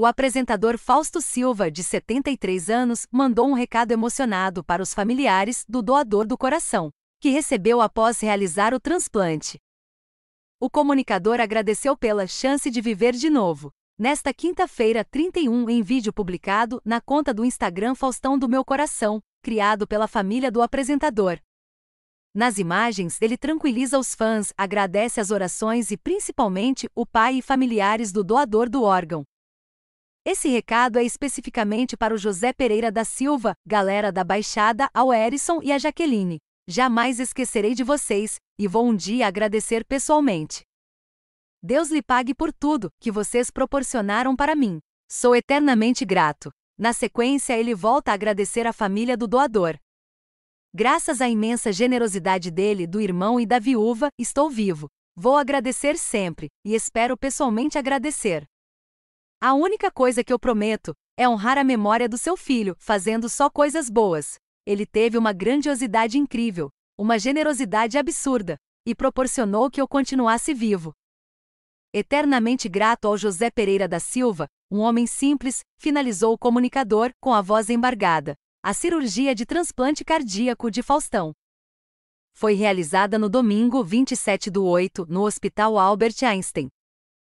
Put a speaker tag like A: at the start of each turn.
A: o apresentador Fausto Silva, de 73 anos, mandou um recado emocionado para os familiares do doador do coração, que recebeu após realizar o transplante. O comunicador agradeceu pela chance de viver de novo. Nesta quinta-feira, 31, em vídeo publicado na conta do Instagram Faustão do Meu Coração, criado pela família do apresentador. Nas imagens, ele tranquiliza os fãs, agradece as orações e principalmente o pai e familiares do doador do órgão. Esse recado é especificamente para o José Pereira da Silva, galera da Baixada, ao Erison e a Jaqueline. Jamais esquecerei de vocês e vou um dia agradecer pessoalmente. Deus lhe pague por tudo que vocês proporcionaram para mim. Sou eternamente grato. Na sequência, ele volta a agradecer a família do doador. Graças à imensa generosidade dele, do irmão e da viúva, estou vivo. Vou agradecer sempre, e espero pessoalmente agradecer. A única coisa que eu prometo é honrar a memória do seu filho, fazendo só coisas boas. Ele teve uma grandiosidade incrível, uma generosidade absurda, e proporcionou que eu continuasse vivo. Eternamente grato ao José Pereira da Silva, um homem simples, finalizou o comunicador com a voz embargada. A cirurgia de transplante cardíaco de Faustão foi realizada no domingo 27 do 8, no Hospital Albert Einstein,